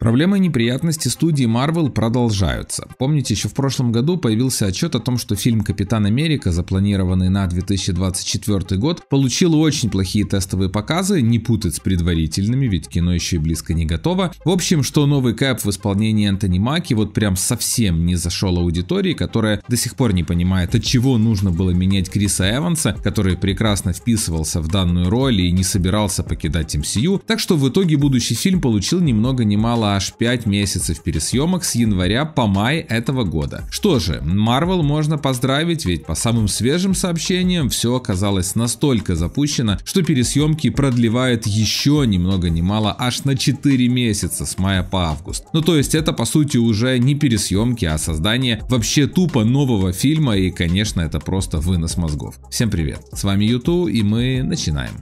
Проблемы и неприятности студии Marvel продолжаются. Помните, еще в прошлом году появился отчет о том, что фильм «Капитан Америка», запланированный на 2024 год, получил очень плохие тестовые показы, не путать с предварительными, ведь кино еще и близко не готово. В общем, что новый Кэп в исполнении Энтони Маки вот прям совсем не зашел аудитории, которая до сих пор не понимает, от чего нужно было менять Криса Эванса, который прекрасно вписывался в данную роль и не собирался покидать MCU, так что в итоге будущий фильм получил немного много ни мало аж 5 месяцев пересъемок с января по май этого года. Что же, Marvel можно поздравить, ведь по самым свежим сообщениям все оказалось настолько запущено, что пересъемки продлевают еще ни много ни мало аж на 4 месяца с мая по август. Ну то есть это по сути уже не пересъемки, а создание вообще тупо нового фильма и конечно это просто вынос мозгов. Всем привет, с вами Юту и мы начинаем.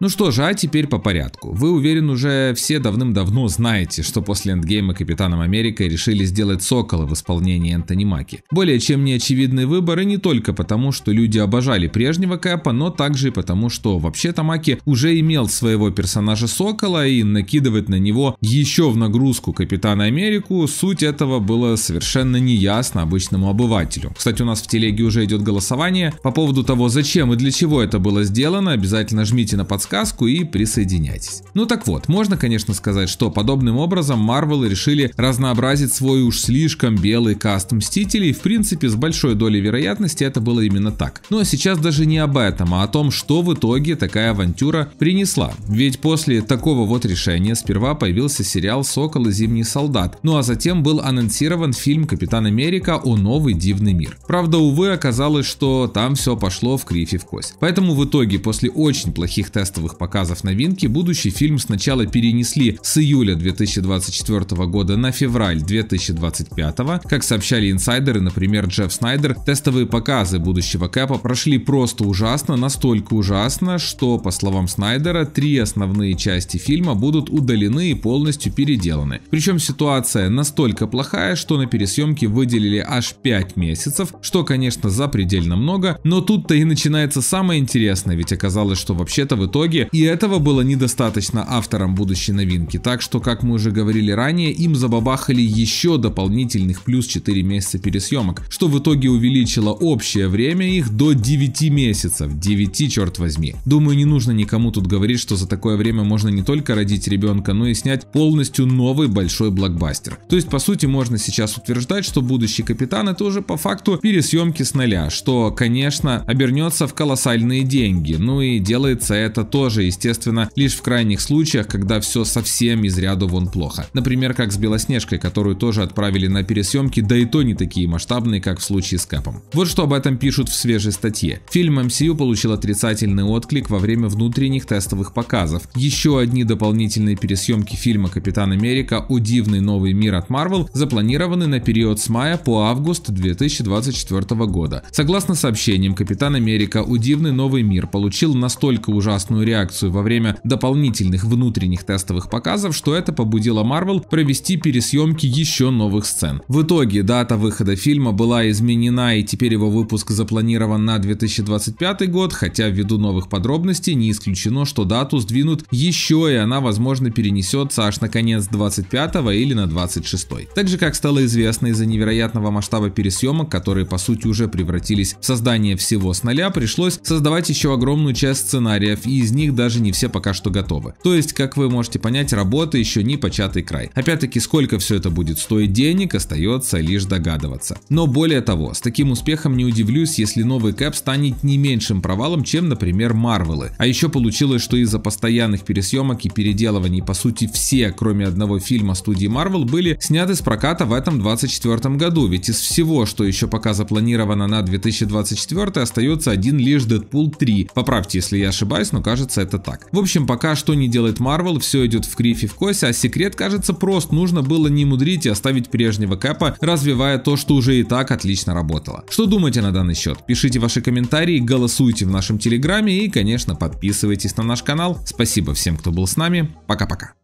Ну что же, а теперь по порядку. Вы уверен уже все давным-давно знаете, что после эндгейма Капитаном Америка решили сделать Сокола в исполнении Энтони Маки. Более чем неочевидный выбор и не только потому, что люди обожали прежнего Кэпа, но также и потому, что вообще-то Маки уже имел своего персонажа Сокола и накидывать на него еще в нагрузку Капитана Америку, суть этого было совершенно неясно обычному обывателю. Кстати, у нас в телеге уже идет голосование по поводу того, зачем и для чего это было сделано, обязательно жмите на подсказку подсказку и присоединяйтесь. Ну так вот, можно, конечно, сказать, что подобным образом Марвелы решили разнообразить свой уж слишком белый каст Мстителей, в принципе, с большой долей вероятности это было именно так. Но ну, а сейчас даже не об этом, а о том, что в итоге такая авантюра принесла. Ведь после такого вот решения сперва появился сериал «Сокол и Зимний солдат», ну а затем был анонсирован фильм «Капитан Америка. О новый дивный мир». Правда, увы, оказалось, что там все пошло в крифе в кость. Поэтому в итоге после очень плохих тестов тестовых показов новинки будущий фильм сначала перенесли с июля 2024 года на февраль 2025. Как сообщали инсайдеры, например, Джефф Снайдер, тестовые показы будущего Кэпа прошли просто ужасно, настолько ужасно, что, по словам Снайдера, три основные части фильма будут удалены и полностью переделаны. Причем ситуация настолько плохая, что на пересъемке выделили аж 5 месяцев, что, конечно, запредельно много, но тут-то и начинается самое интересное, ведь оказалось, что вообще-то в итоге итоге и этого было недостаточно авторам будущей новинки, так что, как мы уже говорили ранее, им забабахали еще дополнительных плюс 4 месяца пересъемок, что в итоге увеличило общее время их до 9 месяцев. 9, черт возьми. Думаю, не нужно никому тут говорить, что за такое время можно не только родить ребенка, но и снять полностью новый большой блокбастер. То есть, по сути, можно сейчас утверждать, что будущий капитан это уже по факту пересъемки с нуля, что, конечно, обернется в колоссальные деньги. Ну и делается это то тоже, естественно, лишь в крайних случаях, когда все совсем из ряду вон плохо. Например, как с Белоснежкой, которую тоже отправили на пересъемки, да и то не такие масштабные, как в случае с Капом. Вот что об этом пишут в свежей статье. Фильм MCU получил отрицательный отклик во время внутренних тестовых показов. Еще одни дополнительные пересъемки фильма «Капитан Америка. Удивный новый мир» от Marvel запланированы на период с мая по август 2024 года. Согласно сообщениям, «Капитан Америка. Удивный новый мир» получил настолько ужасную реакцию во время дополнительных внутренних тестовых показов, что это побудило Marvel провести пересъемки еще новых сцен. В итоге дата выхода фильма была изменена и теперь его выпуск запланирован на 2025 год, хотя ввиду новых подробностей не исключено, что дату сдвинут еще и она возможно перенесется аж на конец 25 или на 26. Так же как стало известно из-за невероятного масштаба пересъемок, которые по сути уже превратились в создание всего с нуля, пришлось создавать еще огромную часть сценариев и из них даже не все пока что готовы. То есть, как вы можете понять, работа еще не початый край. Опять-таки, сколько все это будет стоить денег, остается лишь догадываться. Но более того, с таким успехом не удивлюсь, если новый Кэп станет не меньшим провалом, чем, например, Марвелы. А еще получилось, что из-за постоянных пересъемок и переделываний, по сути, все, кроме одного фильма студии Marvel, были сняты с проката в этом 2024 году, ведь из всего, что еще пока запланировано на 2024, остается один лишь Дэдпул 3. Поправьте, если я ошибаюсь, но кажется, кажется это так. В общем, пока что не делает Marvel все идет в крифе в косе, а секрет кажется прост, нужно было не мудрить и оставить прежнего Кэпа, развивая то, что уже и так отлично работало. Что думаете на данный счет? Пишите ваши комментарии, голосуйте в нашем телеграме и, конечно, подписывайтесь на наш канал. Спасибо всем, кто был с нами. Пока-пока.